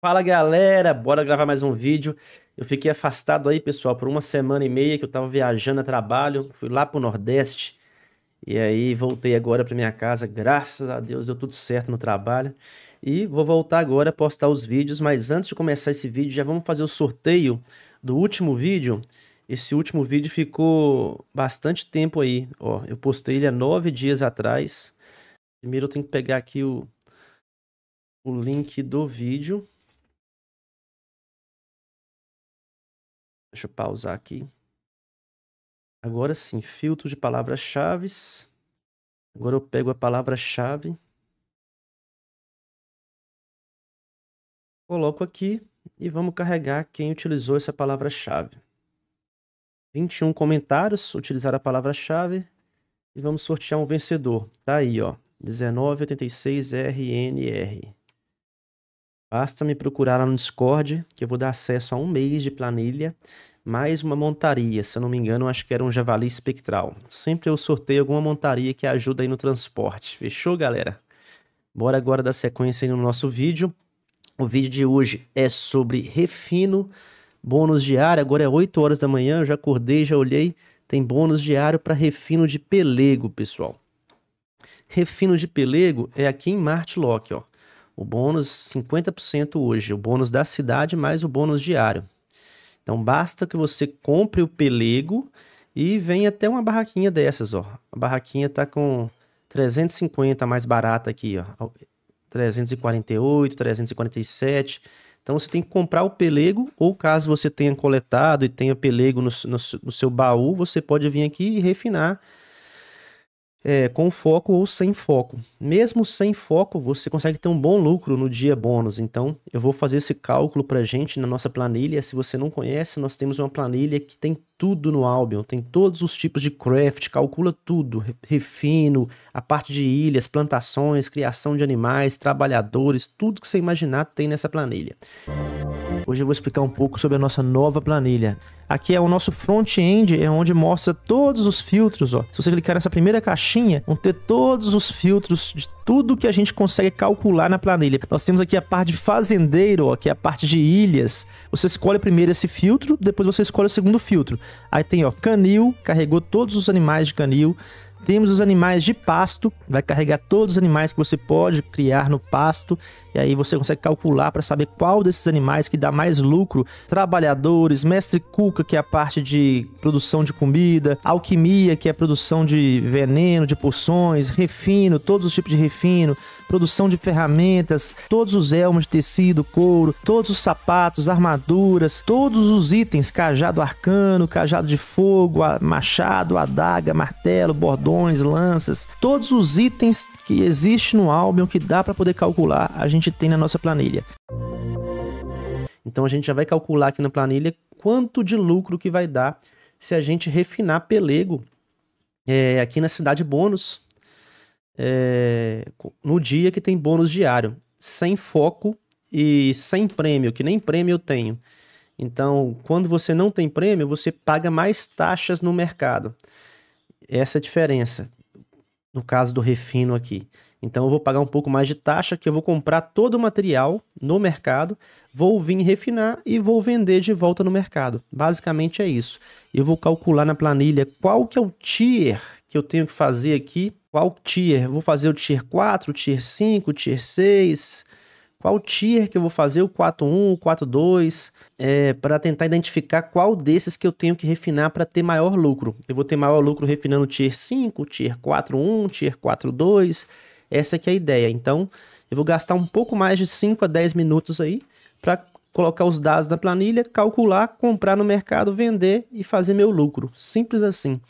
Fala galera, bora gravar mais um vídeo. Eu fiquei afastado aí, pessoal, por uma semana e meia que eu tava viajando a trabalho, fui lá pro Nordeste e aí voltei agora pra minha casa. Graças a Deus deu tudo certo no trabalho e vou voltar agora a postar os vídeos. Mas antes de começar esse vídeo, já vamos fazer o sorteio do último vídeo. Esse último vídeo ficou bastante tempo aí, ó. Eu postei ele há nove dias atrás. Primeiro eu tenho que pegar aqui o, o link do vídeo. Deixa eu pausar aqui. Agora sim, filtro de palavras-chave. Agora eu pego a palavra-chave. Coloco aqui e vamos carregar quem utilizou essa palavra-chave. 21 comentários, utilizar a palavra-chave e vamos sortear um vencedor. Tá aí, ó. 1986RNR. Basta me procurar lá no Discord, que eu vou dar acesso a um mês de planilha, mais uma montaria, se eu não me engano, acho que era um javali espectral. Sempre eu sorteio alguma montaria que ajuda aí no transporte. Fechou, galera? Bora agora dar sequência aí no nosso vídeo. O vídeo de hoje é sobre refino, bônus diário. Agora é 8 horas da manhã, eu já acordei, já olhei. Tem bônus diário para refino de pelego, pessoal. Refino de pelego é aqui em Marte ó o bônus 50% hoje, o bônus da cidade mais o bônus diário. Então basta que você compre o pelego e venha até uma barraquinha dessas, ó. A barraquinha tá com 350 mais barata aqui, ó. 348, 347. Então você tem que comprar o pelego, ou caso você tenha coletado e tenha pelego no, no, no seu baú, você pode vir aqui e refinar é, com foco ou sem foco. Mesmo sem foco, você consegue ter um bom lucro no dia bônus. Então, eu vou fazer esse cálculo para gente na nossa planilha. Se você não conhece, nós temos uma planilha que tem tudo no Albion, tem todos os tipos de craft, calcula tudo, refino, a parte de ilhas, plantações, criação de animais, trabalhadores, tudo que você imaginar tem nessa planilha. Hoje eu vou explicar um pouco sobre a nossa nova planilha. Aqui é o nosso front-end, é onde mostra todos os filtros. Ó. Se você clicar nessa primeira caixinha, vão ter todos os filtros de tudo que a gente consegue calcular na planilha. Nós temos aqui a parte de fazendeiro, ó, que é a parte de ilhas. Você escolhe primeiro esse filtro, depois você escolhe o segundo filtro. Aí tem ó, canil, carregou todos os animais de canil. Temos os animais de pasto, vai carregar todos os animais que você pode criar no pasto, e aí você consegue calcular para saber qual desses animais que dá mais lucro. Trabalhadores, mestre cuca, que é a parte de produção de comida, alquimia, que é a produção de veneno, de poções, refino, todos os tipos de refino, produção de ferramentas, todos os elmos de tecido, couro, todos os sapatos, armaduras, todos os itens, cajado arcano, cajado de fogo, machado, adaga, martelo, bordão lanças, todos os itens que existem no Albion que dá para poder calcular, a gente tem na nossa planilha. Então a gente já vai calcular aqui na planilha quanto de lucro que vai dar se a gente refinar pelego é, aqui na cidade bônus, é, no dia que tem bônus diário, sem foco e sem prêmio, que nem prêmio eu tenho. Então, quando você não tem prêmio, você paga mais taxas no mercado essa é diferença, no caso do refino aqui. Então eu vou pagar um pouco mais de taxa, que eu vou comprar todo o material no mercado, vou vir refinar e vou vender de volta no mercado. Basicamente é isso. Eu vou calcular na planilha qual que é o tier que eu tenho que fazer aqui, qual tier, vou fazer o tier 4, tier 5, tier 6, qual tier que eu vou fazer, o 4.1, o 4.2, é, para tentar identificar qual desses que eu tenho que refinar para ter maior lucro. Eu vou ter maior lucro refinando tier 5, tier 4.1, tier 4.2, essa que é a ideia. Então, eu vou gastar um pouco mais de 5 a 10 minutos aí para colocar os dados na planilha, calcular, comprar no mercado, vender e fazer meu lucro. Simples assim.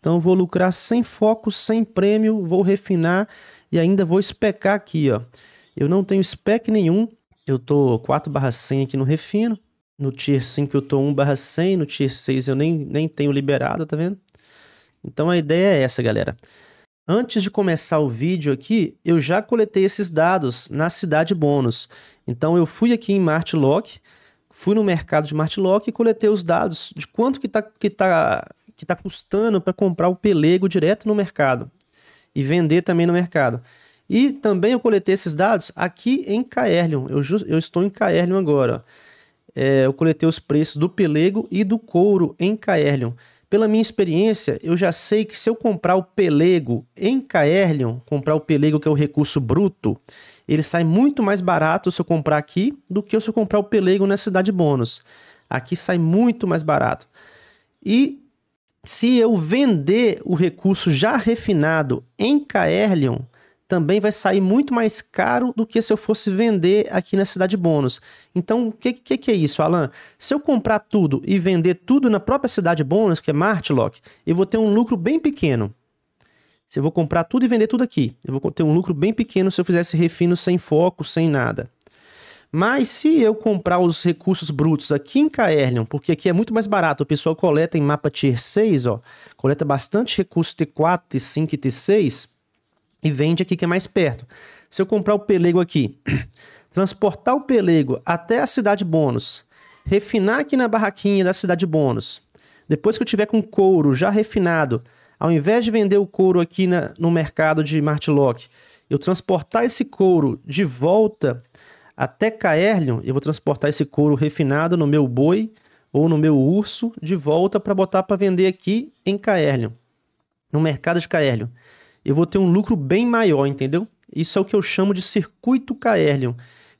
Então eu vou lucrar sem foco, sem prêmio, vou refinar e ainda vou especar aqui, ó. Eu não tenho spec nenhum. Eu tô 4 barra 100 aqui no refino. No tier 5 eu tô 1 barra 100. No tier 6 eu nem, nem tenho liberado, tá vendo? Então a ideia é essa, galera. Antes de começar o vídeo aqui, eu já coletei esses dados na cidade bônus. Então eu fui aqui em Martlock, fui no mercado de Martlock e coletei os dados de quanto que tá que tá, que tá custando para comprar o pelego direto no mercado e vender também no mercado. E também eu coletei esses dados aqui em Caerlion. Eu, eu estou em Caerlion agora. É, eu coletei os preços do pelego e do couro em Caerlion. Pela minha experiência, eu já sei que se eu comprar o pelego em Caerlion, comprar o pelego que é o recurso bruto, ele sai muito mais barato se eu comprar aqui do que se eu comprar o pelego na cidade bônus. Aqui sai muito mais barato. E se eu vender o recurso já refinado em Caerlion, também vai sair muito mais caro do que se eu fosse vender aqui na cidade bônus. Então, o que, que, que, é isso, Alan? Se eu comprar tudo e vender tudo na própria cidade bônus, que é Martlock, eu vou ter um lucro bem pequeno. Se eu vou comprar tudo e vender tudo aqui, eu vou ter um lucro bem pequeno se eu fizesse refino sem foco, sem nada. Mas se eu comprar os recursos brutos aqui em Caerlion, porque aqui é muito mais barato, o pessoal coleta em mapa Tier 6, ó, coleta bastante recurso T4, T5 e T6, e vende aqui que é mais perto. Se eu comprar o pelego aqui, transportar o pelego até a cidade bônus, refinar aqui na barraquinha da cidade bônus, depois que eu tiver com couro já refinado, ao invés de vender o couro aqui na, no mercado de Martlock, eu transportar esse couro de volta até Caerlion, eu vou transportar esse couro refinado no meu boi ou no meu urso de volta para botar para vender aqui em Caerlion, no mercado de Caerlion eu vou ter um lucro bem maior, entendeu? Isso é o que eu chamo de circuito Caerlion,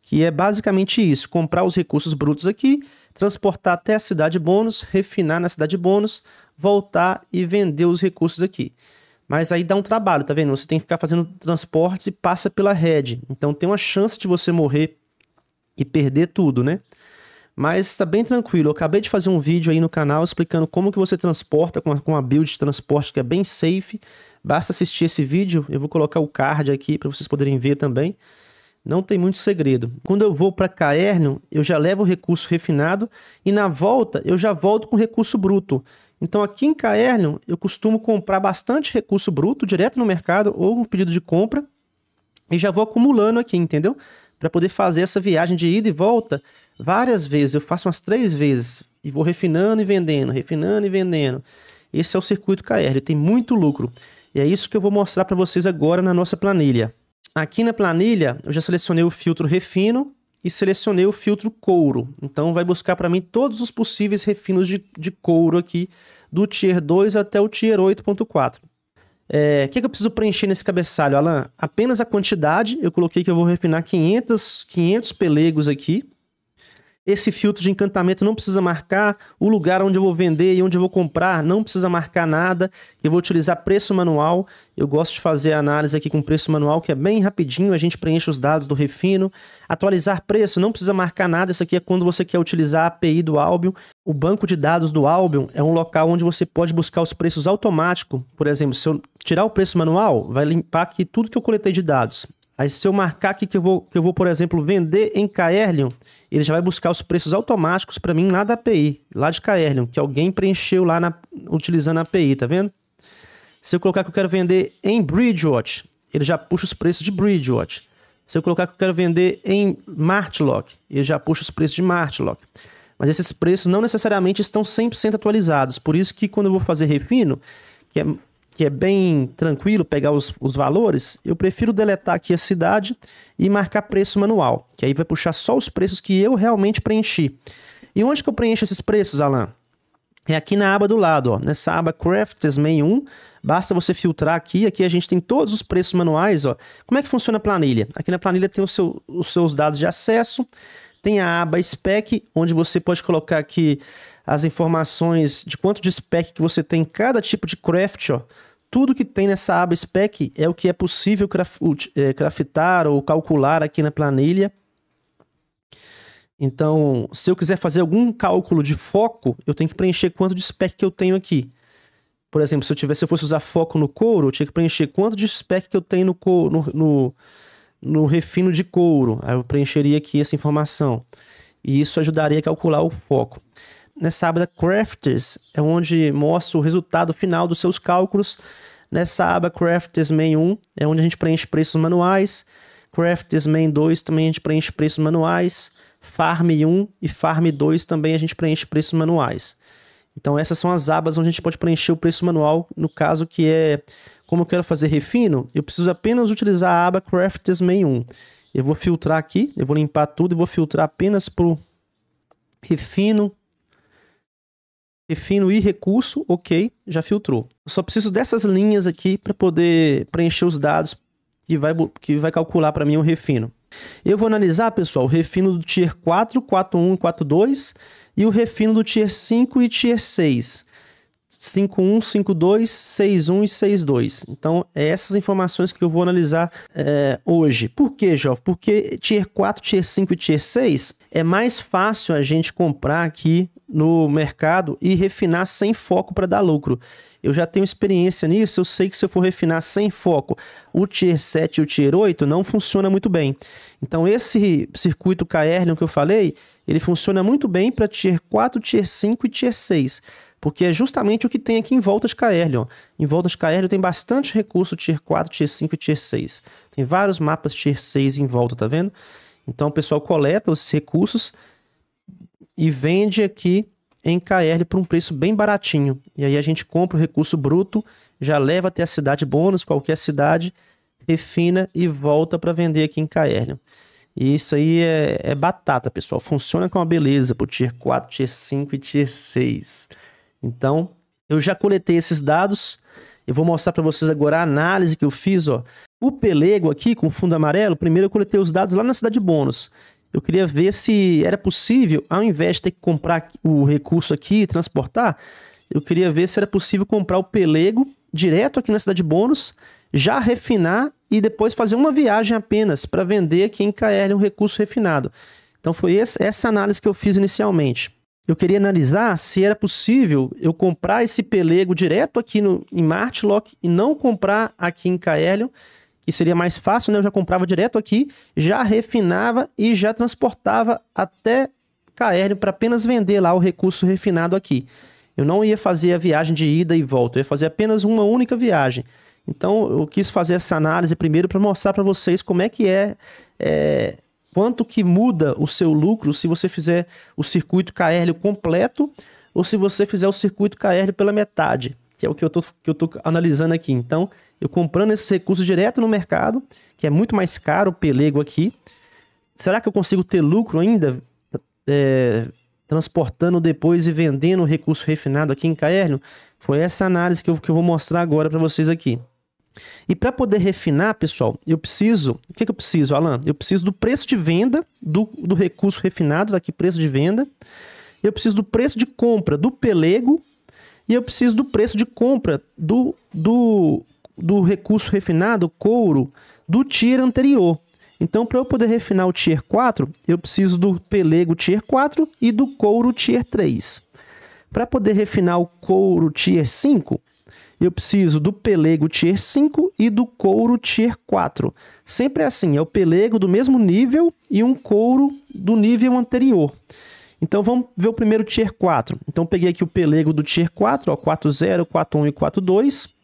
que é basicamente isso: comprar os recursos brutos aqui, transportar até a cidade bônus, refinar na cidade bônus, voltar e vender os recursos aqui. Mas aí dá um trabalho, tá vendo? Você tem que ficar fazendo transportes e passa pela rede. Então tem uma chance de você morrer e perder tudo, né? Mas está bem tranquilo. Eu acabei de fazer um vídeo aí no canal explicando como que você transporta com a build de transporte que é bem safe. Basta assistir esse vídeo. Eu vou colocar o card aqui para vocês poderem ver também. Não tem muito segredo. Quando eu vou para Caernion, eu já levo o recurso refinado e na volta eu já volto com recurso bruto. Então aqui em Caernion, eu costumo comprar bastante recurso bruto direto no mercado ou um pedido de compra e já vou acumulando aqui, entendeu? Para poder fazer essa viagem de ida e volta várias vezes, eu faço umas três vezes e vou refinando e vendendo, refinando e vendendo. Esse é o circuito KR, ele tem muito lucro. E é isso que eu vou mostrar para vocês agora na nossa planilha. Aqui na planilha, eu já selecionei o filtro refino e selecionei o filtro couro. Então vai buscar para mim todos os possíveis refinos de, de couro aqui, do Tier 2 até o Tier 8.4. É, o que, que, eu preciso preencher nesse cabeçalho, Alan? Apenas a quantidade, eu coloquei que eu vou refinar 500, 500 pelegos aqui. Esse filtro de encantamento não precisa marcar o lugar onde eu vou vender e onde eu vou comprar, não precisa marcar nada. Eu vou utilizar preço manual. Eu gosto de fazer a análise aqui com preço manual, que é bem rapidinho, a gente preenche os dados do refino. Atualizar preço, não precisa marcar nada. Isso aqui é quando você quer utilizar a API do Albion. O banco de dados do Albion é um local onde você pode buscar os preços automático. Por exemplo, se eu tirar o preço manual, vai limpar aqui tudo que eu coletei de dados. Aí se eu marcar aqui que eu vou, que eu vou por exemplo, vender em Caerlion, ele já vai buscar os preços automáticos para mim lá da API, lá de Caerlion, que alguém preencheu lá na, utilizando a API, tá vendo? Se eu colocar que eu quero vender em Bridgewatch, ele já puxa os preços de Bridgewatch. Se eu colocar que eu quero vender em Martlock, ele já puxa os preços de Martlock. Mas esses preços não necessariamente estão 100% atualizados, por isso que quando eu vou fazer refino, que é que é bem tranquilo pegar os, os valores, eu prefiro deletar aqui a cidade e marcar preço manual, que aí vai puxar só os preços que eu realmente preenchi. E onde que eu preencho esses preços, Alan? É aqui na aba do lado, ó, nessa aba Crafts Main 1, basta você filtrar aqui, aqui a gente tem todos os preços manuais, ó. Como é que funciona a planilha? Aqui na planilha tem seu, os seus dados de acesso, tem a aba Spec, onde você pode colocar aqui as informações de quanto de spec que você tem em cada tipo de craft, ó tudo que tem nessa aba spec é o que é possível craf é, craftar ou calcular aqui na planilha. Então, se eu quiser fazer algum cálculo de foco, eu tenho que preencher quanto de spec que eu tenho aqui. Por exemplo, se eu, tivesse, se eu fosse usar foco no couro, eu tinha que preencher quanto de spec que eu tenho no, couro, no, no, no refino de couro. Aí eu preencheria aqui essa informação. E isso ajudaria a calcular o foco. Nessa aba Crafters é onde mostra o resultado final dos seus cálculos. Nessa aba Crafters Main 1 é onde a gente preenche preços manuais. Crafters Main 2 também a gente preenche preços manuais. Farm 1 e Farm 2 também a gente preenche preços manuais. Então essas são as abas onde a gente pode preencher o preço manual, no caso que é como eu quero fazer refino, eu preciso apenas utilizar a aba Crafters Main 1. Eu vou filtrar aqui, eu vou limpar tudo e vou filtrar apenas para refino, refino e recurso, ok, já filtrou. Eu só preciso dessas linhas aqui para poder preencher os dados que vai, que vai calcular para mim o refino. Eu vou analisar, pessoal, o refino do Tier 4, 41 e 42 e o refino do Tier 5 e Tier 6. 51, 52, 61 e 62. Então, é essas informações que eu vou analisar é, hoje. Por quê, Jovem? Porque Tier 4, Tier 5 e Tier 6 é mais fácil a gente comprar aqui no mercado e refinar sem foco para dar lucro. Eu já tenho experiência nisso, eu sei que se eu for refinar sem foco, o Tier 7 e o Tier 8 não funciona muito bem. Então esse circuito Caerlion né, que eu falei, ele funciona muito bem para Tier 4, Tier 5 e Tier 6. Porque é justamente o que tem aqui em volta de Caerlion. Em volta de Caerlion tem bastante recurso Tier 4, Tier 5 e Tier 6. Tem vários mapas Tier 6 em volta, tá vendo? Então o pessoal coleta os recursos e vende aqui em KL por um preço bem baratinho. E aí a gente compra o recurso bruto, já leva até a cidade bônus, qualquer cidade, refina e volta para vender aqui em KL. E isso aí é, é, batata, pessoal. Funciona com uma beleza o Tier 4, Tier 5 e Tier 6. Então, eu já coletei esses dados. Eu vou mostrar para vocês agora a análise que eu fiz, ó. O pelego aqui com fundo amarelo, primeiro eu coletei os dados lá na cidade bônus. Eu queria ver se era possível, ao invés de ter que comprar o recurso aqui e transportar, eu queria ver se era possível comprar o pelego direto aqui na cidade bônus, já refinar e depois fazer uma viagem apenas para vender aqui em KL um recurso refinado. Então foi essa análise que eu fiz inicialmente. Eu queria analisar se era possível eu comprar esse pelego direto aqui no, em Martlock e não comprar aqui em Kaelion que seria mais fácil, né? Eu já comprava direto aqui, já refinava e já transportava até KR para apenas vender lá o recurso refinado aqui. Eu não ia fazer a viagem de ida e volta, eu ia fazer apenas uma única viagem. Então eu quis fazer essa análise primeiro para mostrar para vocês como é que é, é, quanto que muda o seu lucro se você fizer o circuito KR completo ou se você fizer o circuito KR pela metade, que é o que eu estou analisando aqui. Então eu comprando esses recursos direto no mercado, que é muito mais caro o pelego aqui. Será que eu consigo ter lucro ainda é, transportando depois e vendendo o recurso refinado aqui em Caerno? Foi essa análise que eu, que eu vou mostrar agora para vocês aqui. E para poder refinar, pessoal, eu preciso. O que, que, eu preciso, Alan? Eu preciso do preço de venda do, do recurso refinado, daqui preço de venda. Eu preciso do preço de compra do pelego e eu preciso do preço de compra do, do do recurso refinado, couro, do tier anterior. Então, para eu poder refinar o Tier 4, eu preciso do pelego Tier 4 e do couro Tier 3. Para poder refinar o couro Tier 5, eu preciso do pelego Tier 5 e do couro Tier 4. Sempre é assim, é o pelego do mesmo nível e um couro do nível anterior. Então, vamos ver o primeiro Tier 4. Então, peguei aqui o pelego do Tier 4, ó, 4.0, 4.1 e 4.2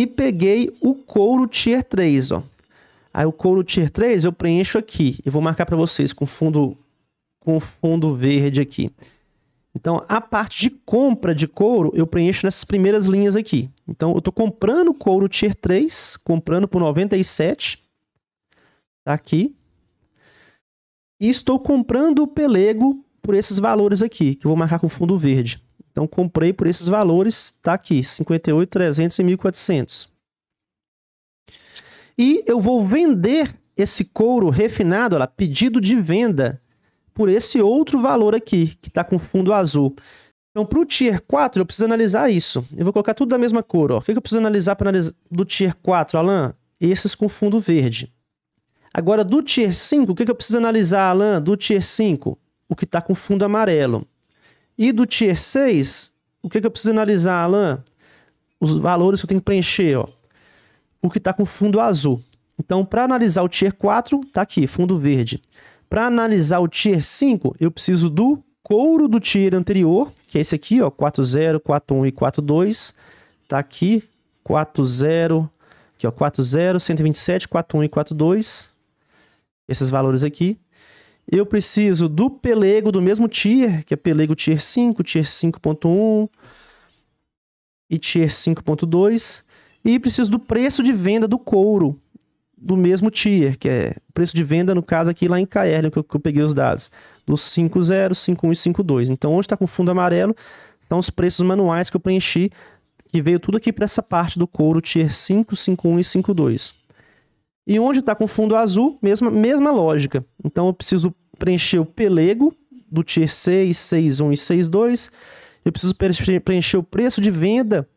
e peguei o couro Tier 3, ó. Aí o couro Tier 3 eu preencho aqui. Eu vou marcar para vocês com fundo, com fundo verde aqui. Então, a parte de compra de couro, eu preencho nessas primeiras linhas aqui. Então, eu estou comprando couro Tier 3, comprando por 97. Tá aqui. E estou comprando o pelego por esses valores aqui, que eu vou marcar com fundo verde. Então comprei por esses valores, tá aqui, 58, 300 e 1400. E eu vou vender esse couro refinado, olha lá, pedido de venda, por esse outro valor aqui, que está com fundo azul. Então, para o Tier 4, eu preciso analisar isso. Eu vou colocar tudo da mesma cor. Ó. O que, eu preciso analisar para analisar do Tier 4, Alan? Esses com fundo verde. Agora, do Tier 5, o que, que eu preciso analisar, Alan? Do Tier 5, o que está com fundo amarelo. E do Tier 6, o que, que eu preciso analisar, Alan? Os valores que eu tenho que preencher, ó. O que está com fundo azul. Então, para analisar o Tier 4, está aqui, fundo verde. Para analisar o Tier 5, eu preciso do couro do tier anterior, que é esse aqui, ó, 40, 41 e 42. está aqui, 40, aqui ó, 40, 127, 41 e 42. Esses valores aqui. Eu preciso do pelego do mesmo tier, que é pelego tier 5, tier 5.1 e tier 5.2. E preciso do preço de venda do couro do mesmo tier, que é preço de venda, no caso aqui lá em KR, né, que eu, que eu peguei os dados, dos 50, 51 e 52. Então, onde está com fundo amarelo, são os preços manuais que eu preenchi, que veio tudo aqui para essa parte do couro tier 5, 51 e 52. E onde está com fundo azul, mesma, mesma lógica. Então, eu preciso preencher o pelego do tier 6, 61 e 62. Eu preciso preencher o preço de venda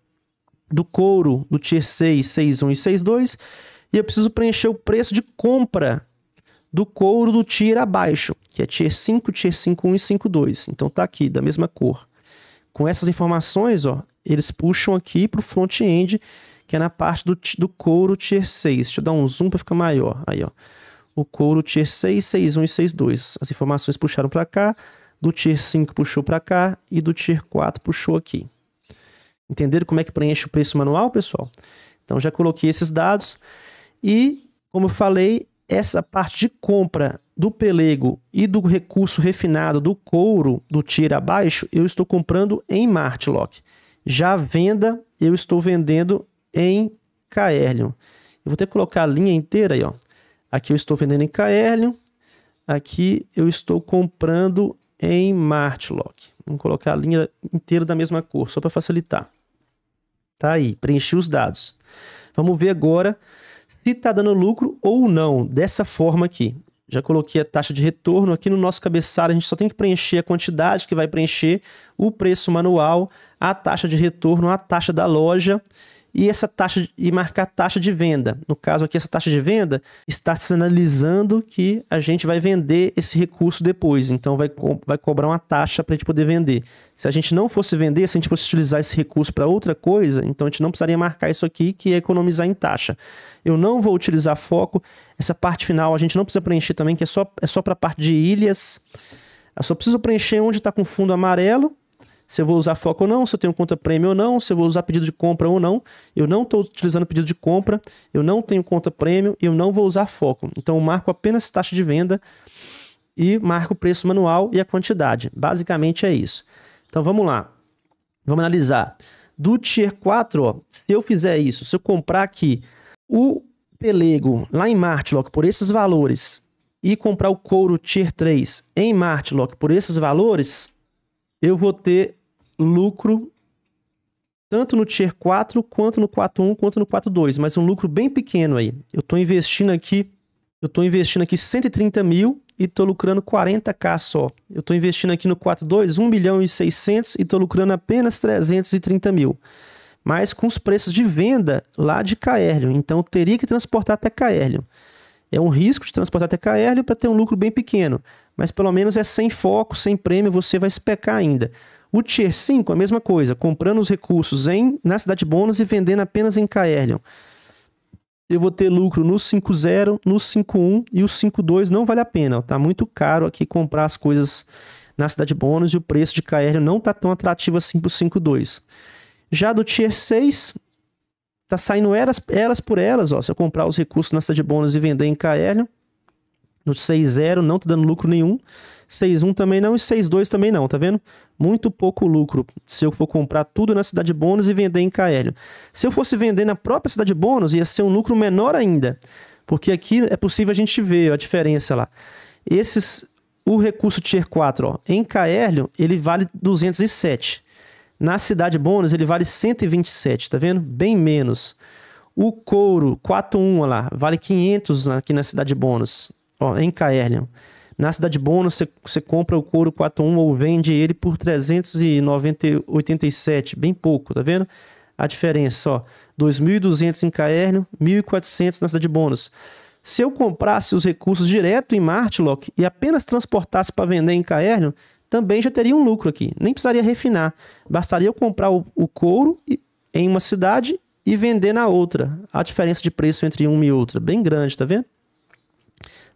do couro do tier 6, 61 e 62. E eu preciso preencher o preço de compra do couro do tier abaixo, que é tier 5, tier 51 e 52. Então tá aqui, da mesma cor. Com essas informações, ó, eles puxam aqui para o front-end, que é na parte do, do couro tier 6. Deixa eu dar um zoom para ficar maior. Aí, ó o couro Tier 6, 61 e 62. As informações puxaram para cá, do Tier 5 puxou para cá e do Tier 4 puxou aqui. Entenderam como é que preenche o preço manual, pessoal? Então já coloquei esses dados e, como eu falei, essa parte de compra do pelego e do recurso refinado do couro do tier abaixo, eu estou comprando em Martlock. Já a venda, eu estou vendendo em Caerlion. Eu vou ter que colocar a linha inteira aí, ó. Aqui eu estou vendendo em KL, aqui eu estou comprando em Martlock. Vamos colocar a linha inteira da mesma cor, só para facilitar. Tá aí, preenchi os dados. Vamos ver agora se está dando lucro ou não, dessa forma aqui. Já coloquei a taxa de retorno aqui no nosso cabeçalho, a gente só tem que preencher a quantidade que vai preencher, o preço manual, a taxa de retorno, a taxa da loja e essa taxa e marcar taxa de venda. No caso aqui, essa taxa de venda está sinalizando que a gente vai vender esse recurso depois. Então vai, co vai cobrar uma taxa para a gente poder vender. Se a gente não fosse vender, se a gente fosse utilizar esse recurso para outra coisa, então a gente não precisaria marcar isso aqui, que é economizar em taxa. Eu não vou utilizar foco. Essa parte final a gente não precisa preencher também, que é só, é só para a parte de ilhas. Eu só preciso preencher onde está com fundo amarelo se eu vou usar foco ou não, se eu tenho conta premium ou não, se eu vou usar pedido de compra ou não. Eu não estou utilizando pedido de compra, eu não tenho conta premium e eu não vou usar foco. Então eu marco apenas taxa de venda e marco o preço manual e a quantidade. Basicamente é isso. Então vamos lá. Vamos analisar. Do Tier 4, ó, se eu fizer isso, se eu comprar aqui o Pelego lá em Martlock por esses valores e comprar o couro Tier 3 em Martlock por esses valores, eu vou ter lucro tanto no Tier 4, quanto no 4.1, quanto no 4.2, mas um lucro bem pequeno aí. Eu estou investindo aqui, eu estou investindo aqui 130 mil e estou lucrando 40k só. Eu estou investindo aqui no 4.2, 1 milhão e 600 e estou lucrando apenas 330 mil. Mas com os preços de venda lá de Caérlio, então teria que transportar até Caérlio. É um risco de transportar até Caérlio para ter um lucro bem pequeno mas pelo menos é sem foco, sem prêmio, você vai se pecar ainda. O Tier 5, é a mesma coisa, comprando os recursos em, na cidade bônus e vendendo apenas em Caerlion. Eu vou ter lucro no 5.0, no 5.1 e o 5.2 não vale a pena. Tá muito caro aqui comprar as coisas na cidade bônus e o preço de Caerlion não tá tão atrativo assim pro 5.2. Já do Tier 6, tá saindo elas, elas por elas, ó. Se eu comprar os recursos na cidade bônus e vender em Caerlion, no 6,0 não tá dando lucro nenhum. 6,1 também não e 6,2 também não, tá vendo? Muito pouco lucro se eu for comprar tudo na cidade bônus e vender em Caélio. Se eu fosse vender na própria cidade bônus, ia ser um lucro menor ainda. Porque aqui é possível a gente ver a diferença lá. Esses, o recurso Tier 4, ó, em Caélio, ele vale 207. Na cidade bônus, ele vale 127, tá vendo? Bem menos. O couro, 4.1 lá, vale 500 aqui na cidade bônus. Ó, em Caerlion. Na cidade bônus, você, compra o couro 41 ou vende ele por 387, bem pouco, tá vendo? A diferença, ó, 2.200 em Caernion, 1.400 na cidade bônus. Se eu comprasse os recursos direto em Martlock e apenas transportasse para vender em Caernion, também já teria um lucro aqui. Nem precisaria refinar. Bastaria eu comprar o, o couro em uma cidade e vender na outra. A diferença de preço entre uma e outra, bem grande, tá vendo?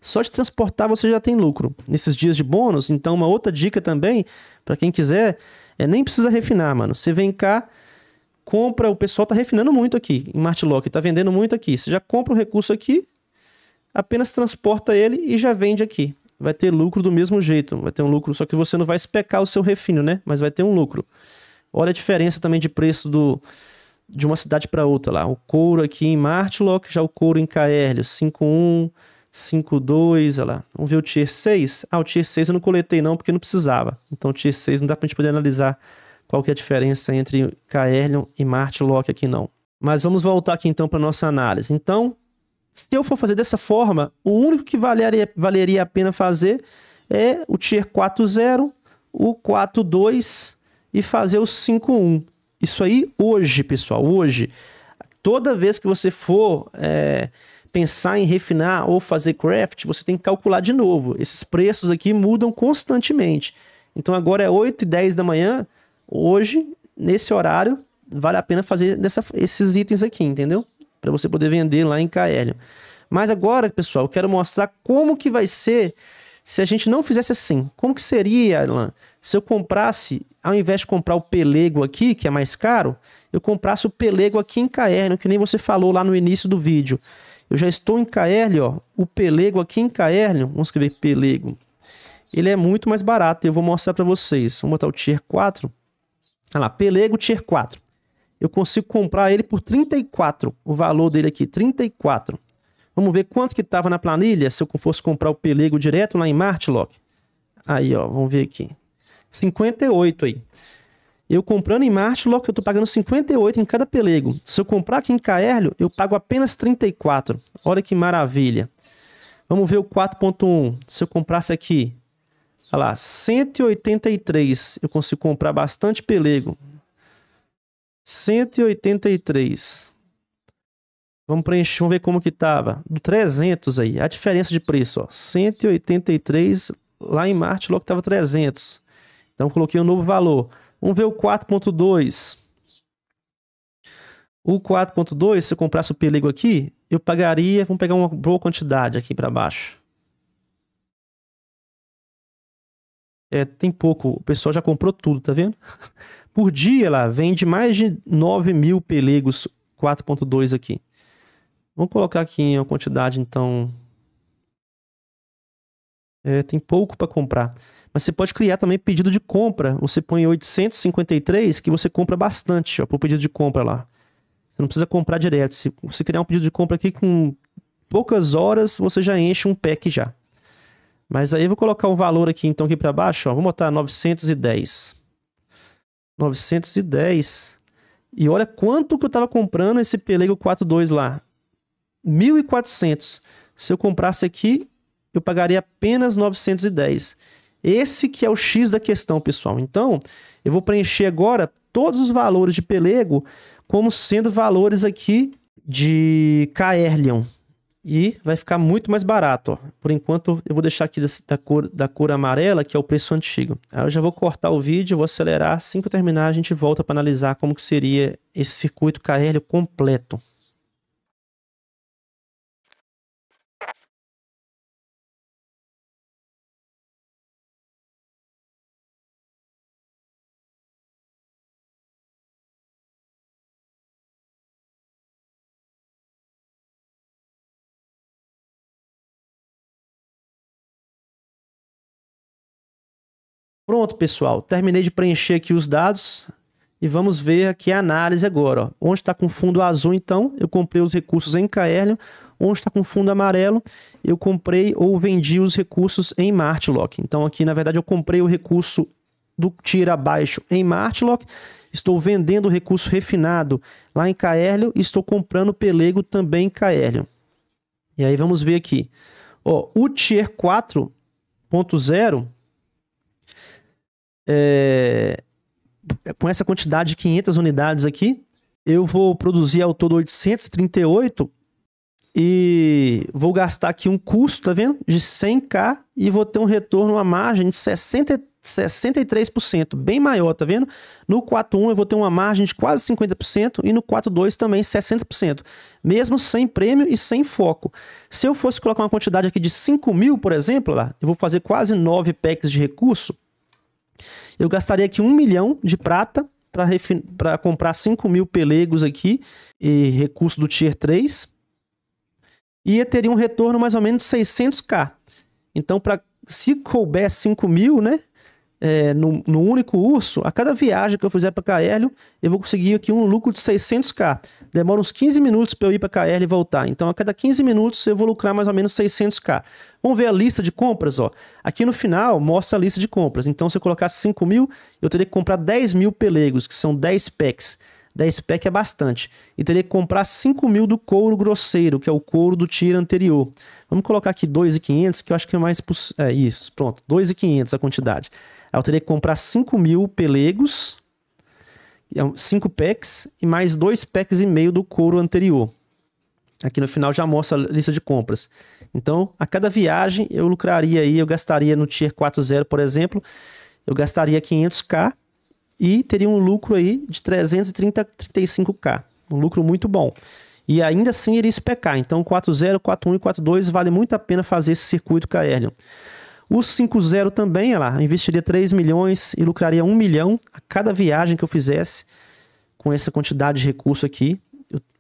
Só de transportar você já tem lucro. Nesses dias de bônus, então uma outra dica também, para quem quiser, é nem precisa refinar, mano. Você vem cá, compra, o pessoal tá refinando muito aqui em Martlock, tá vendendo muito aqui. Você já compra o recurso aqui, apenas transporta ele e já vende aqui. Vai ter lucro do mesmo jeito, vai ter um lucro, só que você não vai especar o seu refino, né? Mas vai ter um lucro. Olha a diferença também de preço do de uma cidade para outra lá. O couro aqui em Martlock, já o couro em Caerlio, 51 5, 2, olha lá. Vamos ver o tier 6. Ah, o tier 6 eu não coletei não, porque não precisava. Então o tier 6 não dá pra gente poder analisar qual que é a diferença entre Caerlion e Martlock aqui não. Mas vamos voltar aqui então para nossa análise. Então, se eu for fazer dessa forma, o único que valeria, valeria a pena fazer é o tier 4.0, o 4.2 e fazer o 5.1. Isso aí hoje, pessoal, hoje. Toda vez que você for... É pensar em refinar ou fazer craft, você tem que calcular de novo. Esses preços aqui mudam constantemente. Então agora é 8 e 10 da manhã, hoje, nesse horário, vale a pena fazer dessa, esses itens aqui, entendeu? Para você poder vender lá em Caelio. Mas agora, pessoal, eu quero mostrar como que vai ser se a gente não fizesse assim. Como que seria, Alan, se eu comprasse, ao invés de comprar o pelego aqui, que é mais caro, eu comprasse o pelego aqui em Caerno, que nem você falou lá no início do vídeo. Eu já estou em Caerle, ó. O pelego aqui em Caerle, vamos escrever pelego. Ele é muito mais barato, eu vou mostrar para vocês. Vamos botar o tier 4. Olha lá, pelego tier 4. Eu consigo comprar ele por 34, o valor dele aqui, 34. Vamos ver quanto que estava na planilha, se eu fosse comprar o pelego direto lá em Martlock. Aí, ó, vamos ver aqui. 58 aí. Eu comprando em Marte, logo eu estou pagando 58 em cada pelego. Se eu comprar aqui em Caerlio, eu pago apenas 34. Olha que maravilha. Vamos ver o 4.1. Se eu comprasse aqui, olha lá, 183. Eu consigo comprar bastante pelego. 183. Vamos preencher, vamos ver como que tava. Do 300 aí, a diferença de preço, ó. 183 lá em Marte, logo tava 300. Então coloquei um novo valor. Vamos ver o 4.2. O 4.2, se eu comprasse o pelego aqui, eu pagaria, vamos pegar uma boa quantidade aqui para baixo. É, tem pouco, o pessoal já comprou tudo, tá vendo? Por dia lá, vende mais de 9 mil pelegos 4.2 aqui. Vamos colocar aqui uma quantidade, então... É, tem pouco para comprar. Mas você pode criar também pedido de compra. Você põe 853 que você compra bastante, ó, o pedido de compra lá. Você não precisa comprar direto. Se você criar um pedido de compra aqui com poucas horas, você já enche um pack já. Mas aí eu vou colocar o valor aqui então aqui para baixo, ó, vou botar 910. 910. E olha quanto que eu estava comprando esse Pelego 42 lá. 1400. Se eu comprasse aqui, eu pagaria apenas 910. Esse que é o X da questão, pessoal. Então, eu vou preencher agora todos os valores de pelego como sendo valores aqui de Caerlion. E vai ficar muito mais barato. Ó. Por enquanto, eu vou deixar aqui da cor, da cor amarela, que é o preço antigo. Aí eu já vou cortar o vídeo, vou acelerar. Assim que eu terminar, a gente volta para analisar como que seria esse circuito Caerlion completo. Pronto, pessoal. Terminei de preencher aqui os dados e vamos ver aqui a análise agora. Ó. Onde está com fundo azul, então, eu comprei os recursos em Caerlion. Onde está com fundo amarelo, eu comprei ou vendi os recursos em Martlock. Então, aqui, na verdade, eu comprei o recurso do tira abaixo em Martlock. Estou vendendo o recurso refinado lá em Caerlion e estou comprando o pelego também em Caerlion. E aí vamos ver aqui. Ó, o Tier 4.0 é, com essa quantidade de 500 unidades aqui, eu vou produzir ao todo 838 e vou gastar aqui um custo, tá vendo? De 100k e vou ter um retorno, uma margem de 60, 63%, bem maior, tá vendo? No 4.1 eu vou ter uma margem de quase 50% e no 4.2 também 60%, mesmo sem prêmio e sem foco. Se eu fosse colocar uma quantidade aqui de 5 mil, por exemplo, lá, eu vou fazer quase 9 packs de recurso, eu gastaria aqui um milhão de prata para comprar 5 mil pelegos aqui e recurso do Tier 3. E eu teria um retorno mais ou menos de 600k. Então, pra, se couber 5 mil, né? é, no, no, único urso, a cada viagem que eu fizer para Caélio eu vou conseguir aqui um lucro de 600k. Demora uns 15 minutos para eu ir para KL e voltar. Então, a cada 15 minutos eu vou lucrar mais ou menos 600k. Vamos ver a lista de compras, ó. Aqui no final mostra a lista de compras. Então, se eu colocar 5 mil, eu teria que comprar 10 mil pelegos, que são 10 packs. 10 packs é bastante. E teria que comprar 5 mil do couro grosseiro, que é o couro do tiro anterior. Vamos colocar aqui 2.500, que eu acho que é mais... É isso, pronto. 2.500 a quantidade eu teria que comprar 5 mil pelegos, 5 é packs e mais 2 packs e meio do couro anterior. Aqui no final já mostra a lista de compras. Então, a cada viagem eu lucraria aí, eu gastaria no tier 4.0, por exemplo, eu gastaria 500k e teria um lucro aí de 330, 35k. Um lucro muito bom. E ainda assim iria especar. Então, 4.0, 4.1 e 4.2 vale muito a pena fazer esse circuito com a Caerlion. O 50 também, olha lá, eu investiria 3 milhões e lucraria 1 milhão a cada viagem que eu fizesse com essa quantidade de recurso aqui.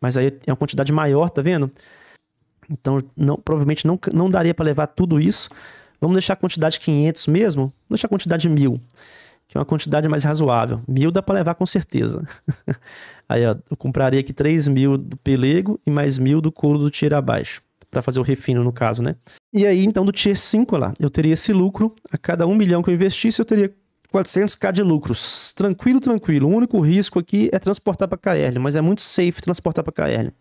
Mas aí é uma quantidade maior, tá vendo? Então, não, provavelmente não, não daria para levar tudo isso. Vamos deixar a quantidade 500 mesmo? Vamos deixar a quantidade 1.000, que é uma quantidade mais razoável. 1.000 dá para levar com certeza. aí, ó, eu compraria aqui 3 mil do pelego e mais mil do couro do tiro abaixo para fazer o refino no caso, né? E aí, então, do Tier 5 lá, eu teria esse lucro, a cada 1 milhão que eu investisse, eu teria 400k de lucros. Tranquilo, tranquilo. O único risco aqui é transportar para KL, mas é muito safe transportar para KL.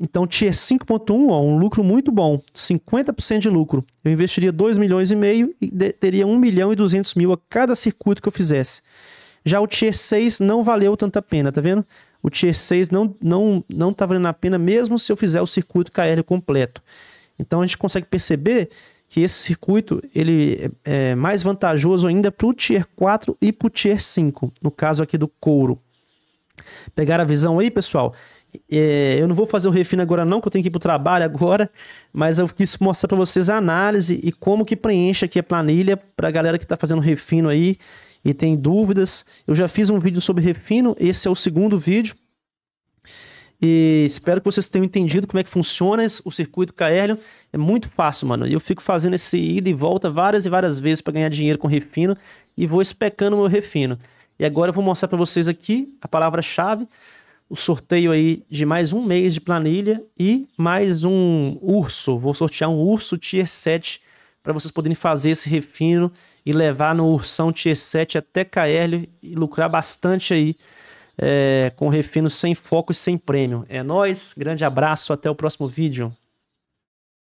Então, Tier 5.1, ó, um lucro muito bom, 50% de lucro. Eu investiria 2 milhões e meio e teria 1 milhão e 200 mil a cada circuito que eu fizesse. Já o Tier 6 não valeu tanta pena, tá vendo? o Tier 6 não não não tá valendo a pena mesmo se eu fizer o circuito KL completo. Então a gente consegue perceber que esse circuito ele é, é mais vantajoso ainda para o Tier 4 e para o Tier 5, no caso aqui do couro. Pegar a visão aí, pessoal? É, eu não vou fazer o refino agora não, que eu tenho que ir para o trabalho agora, mas eu quis mostrar para vocês a análise e como que preenche aqui a planilha para a galera que está fazendo refino aí e tem dúvidas, eu já fiz um vídeo sobre refino, esse é o segundo vídeo. E espero que vocês tenham entendido como é que funciona o circuito Caerlio. É muito fácil, mano. Eu fico fazendo esse ida e volta várias e várias vezes para ganhar dinheiro com refino e vou especando o meu refino. E agora eu vou mostrar para vocês aqui a palavra-chave, o sorteio aí de mais um mês de planilha e mais um urso. Vou sortear um urso Tier 7 para vocês poderem fazer esse refino e levar no Ursão Tier 7 até KL e lucrar bastante aí é, com refino sem foco e sem prêmio. É nós, grande abraço, até o próximo vídeo.